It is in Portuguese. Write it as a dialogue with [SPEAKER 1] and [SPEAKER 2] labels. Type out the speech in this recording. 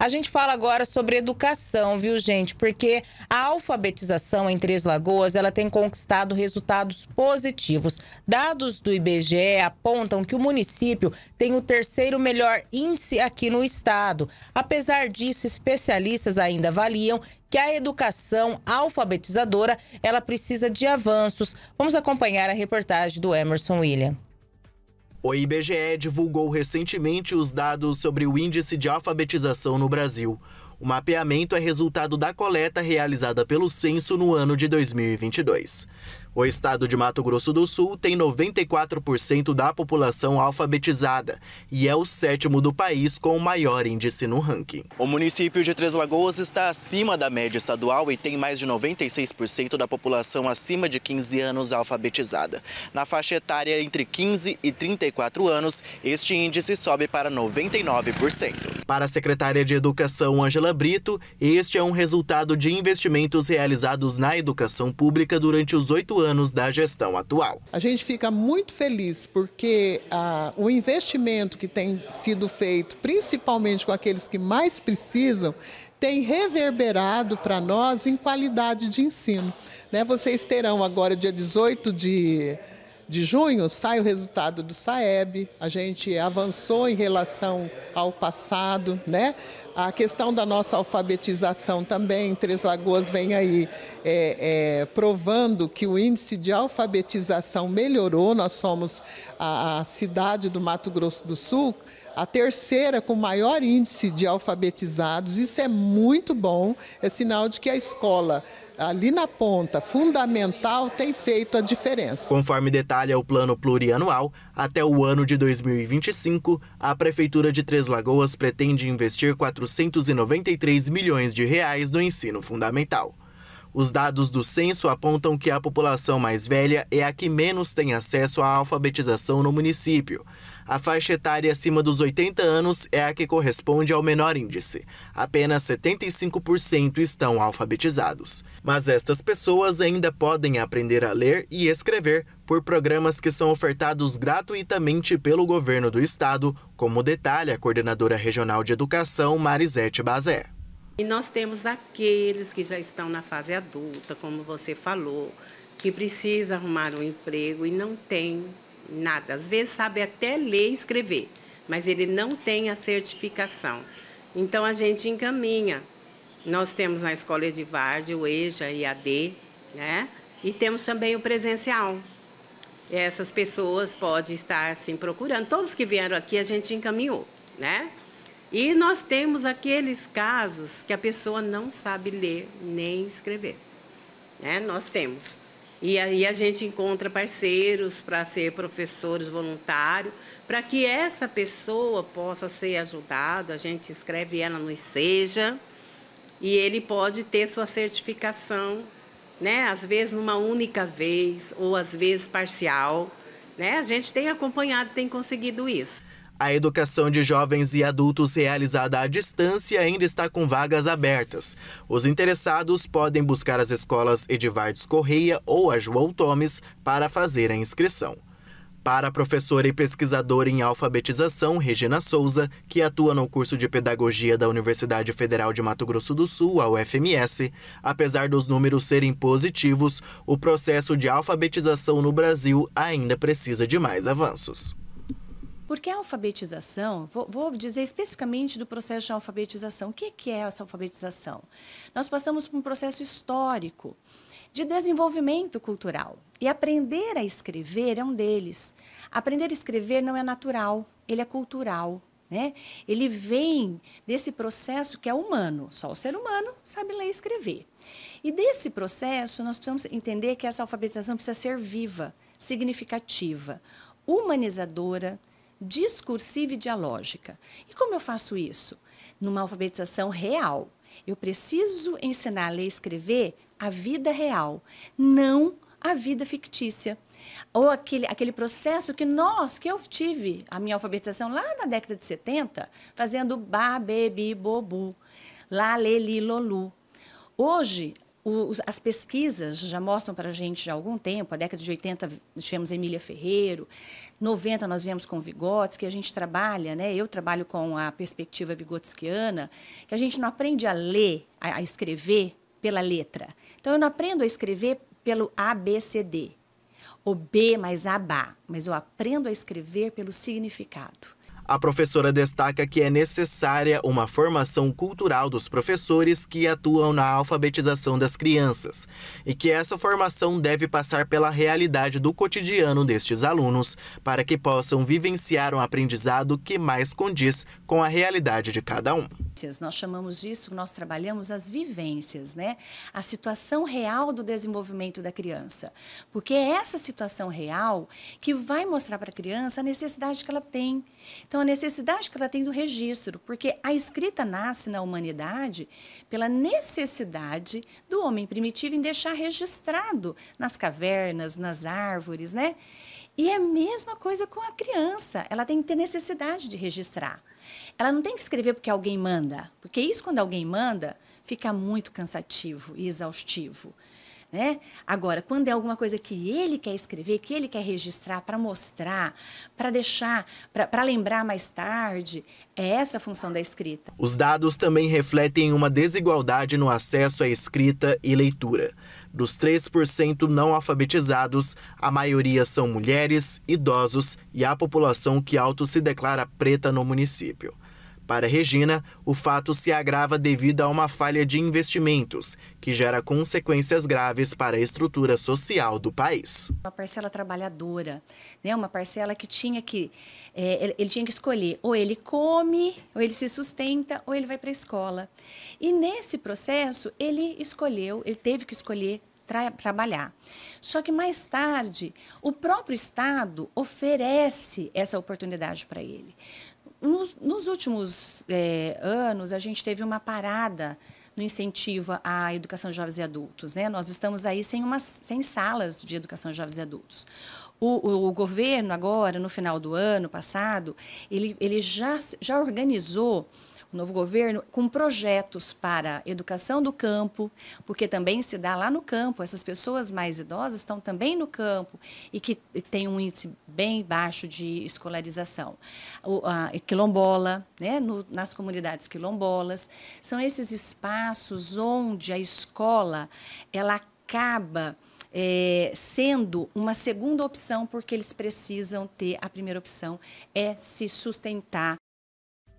[SPEAKER 1] A gente fala agora sobre educação, viu, gente? Porque a alfabetização em Três Lagoas, ela tem conquistado resultados positivos. Dados do IBGE apontam que o município tem o terceiro melhor índice aqui no estado. Apesar disso, especialistas ainda avaliam que a educação alfabetizadora, ela precisa de avanços. Vamos acompanhar a reportagem do Emerson William.
[SPEAKER 2] O IBGE divulgou recentemente os dados sobre o índice de alfabetização no Brasil. O mapeamento é resultado da coleta realizada pelo censo no ano de 2022. O estado de Mato Grosso do Sul tem 94% da população alfabetizada e é o sétimo do país com o maior índice no ranking. O município de Três Lagoas está acima da média estadual e tem mais de 96% da população acima de 15 anos alfabetizada. Na faixa etária entre 15 e 34 anos, este índice sobe para 99%. Para a secretária de Educação, Ângela Brito, este é um resultado de investimentos realizados na educação pública durante os oito anos da gestão atual. A gente fica muito feliz porque ah, o investimento que tem sido feito, principalmente com aqueles que mais precisam, tem reverberado para nós em qualidade de ensino. Né? Vocês terão agora, dia 18 de de junho sai o resultado do SAEB, a gente avançou em relação ao passado, né? A questão da nossa alfabetização também, Três Lagoas vem aí é, é, provando que o índice de alfabetização melhorou, nós somos a, a cidade do Mato Grosso do Sul a terceira com maior índice de alfabetizados. Isso é muito bom, é sinal de que a escola ali na ponta fundamental tem feito a diferença. Conforme detalha o plano plurianual, até o ano de 2025, a Prefeitura de Três Lagoas pretende investir 493 milhões de reais no ensino fundamental. Os dados do censo apontam que a população mais velha é a que menos tem acesso à alfabetização no município. A faixa etária acima dos 80 anos é a que corresponde ao menor índice. Apenas 75% estão alfabetizados. Mas estas pessoas ainda podem aprender a ler e escrever por programas que são ofertados gratuitamente pelo governo do estado, como detalha a coordenadora regional de educação, Marisete Bazé.
[SPEAKER 1] E nós temos aqueles que já estão na fase adulta, como você falou, que precisa arrumar um emprego e não tem nada. Às vezes sabe até ler e escrever, mas ele não tem a certificação. Então a gente encaminha. Nós temos na escola Edvard, o EJA e a D, né? E temos também o presencial. Essas pessoas podem estar se assim, procurando. Todos que vieram aqui a gente encaminhou, né? E nós temos aqueles casos que a pessoa não sabe ler nem escrever. Né? Nós temos. E aí a gente encontra parceiros para ser professores voluntários, para que essa pessoa possa ser ajudada, a gente escreve, ela no Seja, e ele pode ter sua certificação, né? às vezes numa única vez, ou às vezes parcial. Né? A gente tem acompanhado, tem conseguido isso.
[SPEAKER 2] A educação de jovens e adultos realizada à distância ainda está com vagas abertas. Os interessados podem buscar as escolas Edivardes Correia ou a João Tomes para fazer a inscrição. Para a professora e pesquisadora em alfabetização, Regina Souza, que atua no curso de Pedagogia da Universidade Federal de Mato Grosso do Sul, a UFMS, apesar dos números serem positivos, o processo de alfabetização no Brasil ainda precisa de mais avanços.
[SPEAKER 3] Porque a alfabetização, vou, vou dizer especificamente do processo de alfabetização. O que, que é essa alfabetização? Nós passamos por um processo histórico de desenvolvimento cultural. E aprender a escrever é um deles. Aprender a escrever não é natural, ele é cultural. Né? Ele vem desse processo que é humano, só o ser humano sabe ler e escrever. E desse processo, nós precisamos entender que essa alfabetização precisa ser viva, significativa, humanizadora, discursiva e dialógica. E como eu faço isso? Numa alfabetização real. Eu preciso ensinar a ler e escrever a vida real, não a vida fictícia. Ou aquele, aquele processo que nós, que eu tive a minha alfabetização lá na década de 70, fazendo ba, bebi, bobu, lá, leli, lolu. Hoje, as pesquisas já mostram para a gente já há algum tempo, a década de 80 tivemos Emília Ferreiro, 90 nós viemos com Vigotes, que a gente trabalha, né? eu trabalho com a perspectiva vigotskiana, que a gente não aprende a ler, a, escrever pela letra. Então, eu não aprendo a escrever pelo ABCD, ou B mais Abá, mas eu aprendo a escrever pelo significado.
[SPEAKER 2] A professora destaca que é necessária uma formação cultural dos professores que atuam na alfabetização das crianças e que essa formação deve passar pela realidade do cotidiano destes alunos para que possam vivenciar um aprendizado que mais condiz com a realidade de cada um.
[SPEAKER 3] Nós chamamos disso, nós trabalhamos as vivências, né? A situação real do desenvolvimento da criança. Porque é essa situação real que vai mostrar para a criança a necessidade que ela tem. Então, então, a necessidade que ela tem do registro, porque a escrita nasce na humanidade pela necessidade do homem primitivo em deixar registrado nas cavernas, nas árvores, né? E é a mesma coisa com a criança, ela tem que ter necessidade de registrar. Ela não tem que escrever porque alguém manda, porque isso, quando alguém manda, fica muito cansativo e exaustivo. Né? Agora, quando é alguma coisa que ele quer escrever, que ele quer registrar para mostrar, para deixar, para lembrar mais tarde, é essa a função da escrita.
[SPEAKER 2] Os dados também refletem uma desigualdade no acesso à escrita e leitura. Dos 3% não alfabetizados, a maioria são mulheres, idosos e a população que auto se declara preta no município. Para Regina, o fato se agrava devido a uma falha de investimentos, que gera consequências graves para a estrutura social do país.
[SPEAKER 3] Uma parcela trabalhadora, né? uma parcela que tinha que. É, ele tinha que escolher ou ele come, ou ele se sustenta, ou ele vai para a escola. E nesse processo, ele escolheu, ele teve que escolher Tra trabalhar. Só que mais tarde, o próprio Estado oferece essa oportunidade para ele nos, nos últimos é, anos, a gente teve uma parada no incentivo à educação de jovens e adultos. Né? Nós estamos aí sem, umas sem salas de educação de jovens e adultos. O, o, o, governo, agora, no final do ano passado, ele, ele já, já organizou o novo governo, com projetos para educação do campo, porque também se dá lá no campo, essas pessoas mais idosas estão também no campo e que tem um índice bem baixo de escolarização. O, a quilombola, né, no, nas comunidades quilombolas, são esses espaços onde a escola ela acaba é, sendo uma segunda opção, porque eles precisam ter a primeira opção, é se sustentar